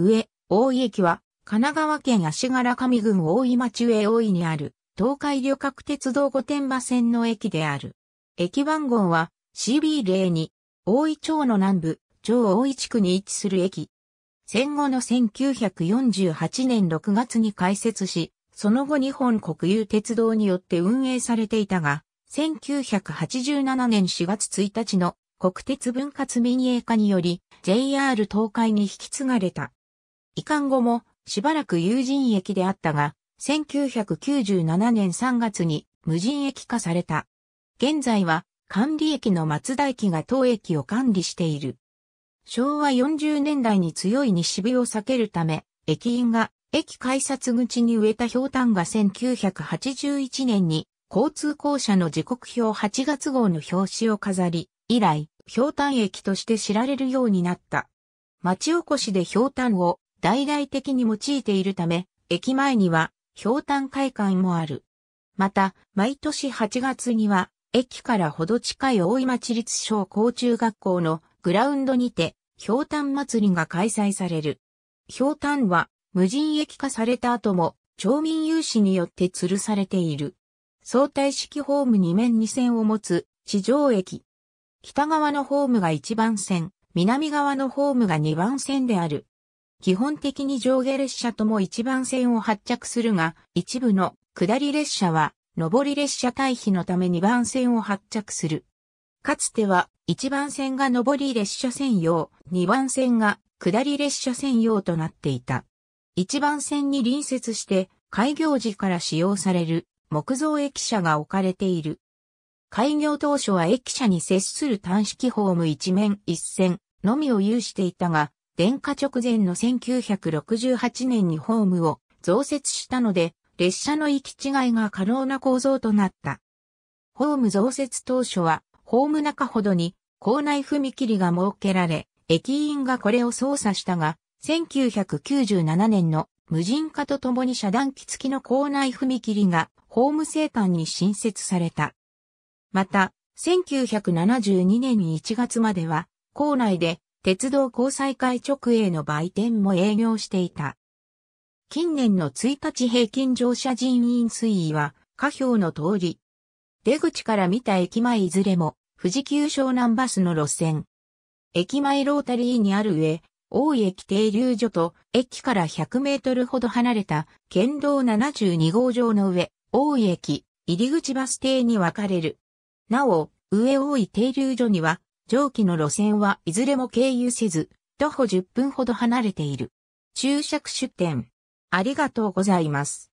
上、大井駅は、神奈川県足柄上郡大井町上大井にある、東海旅客鉄道御殿場線の駅である。駅番号は CB02、大井町の南部、町大井地区に位置する駅。戦後の1948年6月に開設し、その後日本国有鉄道によって運営されていたが、1987年4月1日の国鉄分割民営化により JR 東海に引き継がれた。移管後もしばらく有人駅であったが、1997年3月に無人駅化された。現在は管理駅の松田駅が当駅を管理している。昭和40年代に強い西日を避けるため、駅員が駅改札口に植えた氷炭が1981年に交通公社の時刻表8月号の表紙を飾り、以来、氷炭駅として知られるようになった。町おこしで氷炭を大々的に用いているため、駅前には、氷炭会館もある。また、毎年8月には、駅からほど近い大井町立小高中学校のグラウンドにて、氷炭祭りが開催される。氷炭は、無人駅化された後も、町民有志によって吊るされている。相対式ホーム2面2線を持つ、地上駅。北側のホームが1番線、南側のホームが2番線である。基本的に上下列車とも一番線を発着するが、一部の下り列車は上り列車対比のため二番線を発着する。かつては一番線が上り列車専用、二番線が下り列車専用となっていた。一番線に隣接して開業時から使用される木造駅舎が置かれている。開業当初は駅舎に接する端式ホーム一面一線のみを有していたが、電化直前の1968年にホームを増設したので、列車の行き違いが可能な構造となった。ホーム増設当初は、ホーム中ほどに校内踏切が設けられ、駅員がこれを操作したが、1997年の無人化とともに遮断機付きの校内踏切がホーム生誕に新設された。また、1972年1月までは、校内で鉄道交際会直営の売店も営業していた。近年の1日平均乗車人員推移は、下表の通り。出口から見た駅前いずれも、富士急湘南バスの路線。駅前ロータリーにある上、大井駅停留所と駅から100メートルほど離れた県道72号上の上、大井駅、入口バス停に分かれる。なお、上大井停留所には上記の路線はいずれも経由せず、徒歩10分ほど離れている。注釈出店。ありがとうございます。